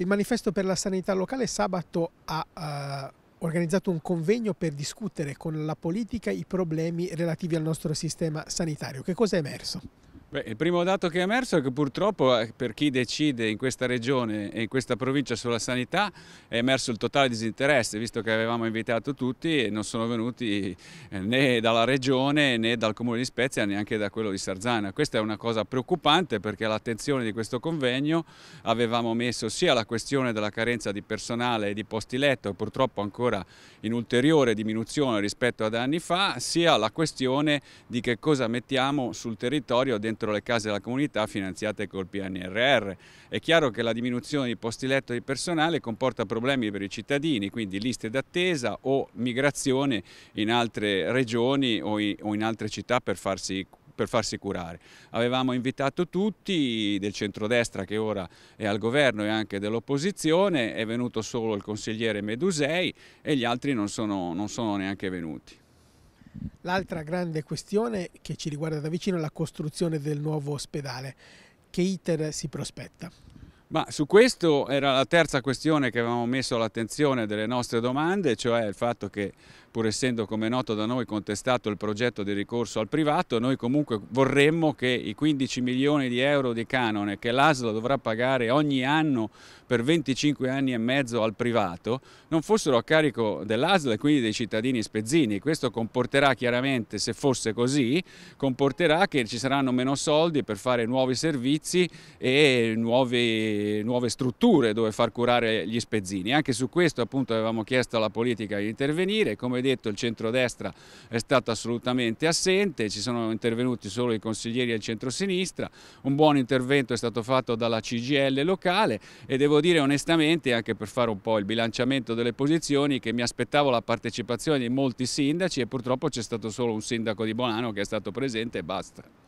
Il manifesto per la sanità locale sabato ha uh, organizzato un convegno per discutere con la politica i problemi relativi al nostro sistema sanitario. Che cosa è emerso? Beh, il primo dato che è emerso è che purtroppo eh, per chi decide in questa regione e in questa provincia sulla sanità è emerso il totale disinteresse, visto che avevamo invitato tutti e non sono venuti eh, né dalla regione né dal comune di Spezia neanche da quello di Sarzana. Questa è una cosa preoccupante perché all'attenzione di questo convegno avevamo messo sia la questione della carenza di personale e di posti letto, purtroppo ancora in ulteriore diminuzione rispetto ad anni fa, sia la questione di che cosa mettiamo sul territorio dentro dentro le case della comunità finanziate col PNRR. È chiaro che la diminuzione di posti letto di personale comporta problemi per i cittadini, quindi liste d'attesa o migrazione in altre regioni o in altre città per farsi per farsi curare. Avevamo invitato tutti del centrodestra che ora è al governo e anche dell'opposizione, è venuto solo il consigliere Medusei e gli altri non sono, non sono neanche venuti. L'altra grande questione che ci riguarda da vicino è la costruzione del nuovo ospedale. Che iter si prospetta? Ma su questo era la terza questione che avevamo messo all'attenzione delle nostre domande, cioè il fatto che pur essendo come noto da noi contestato il progetto di ricorso al privato, noi comunque vorremmo che i 15 milioni di euro di canone che l'ASL dovrà pagare ogni anno per 25 anni e mezzo al privato non fossero a carico dell'ASL e quindi dei cittadini spezzini. Questo comporterà chiaramente, se fosse così, comporterà che ci saranno meno soldi per fare nuovi servizi e nuove, nuove strutture dove far curare gli spezzini. Anche su questo appunto avevamo chiesto alla politica di intervenire. Come come detto il centrodestra è stato assolutamente assente, ci sono intervenuti solo i consiglieri del centrosinistra, un buon intervento è stato fatto dalla CGL locale e devo dire onestamente, anche per fare un po' il bilanciamento delle posizioni, che mi aspettavo la partecipazione di molti sindaci e purtroppo c'è stato solo un sindaco di Bonano che è stato presente e basta.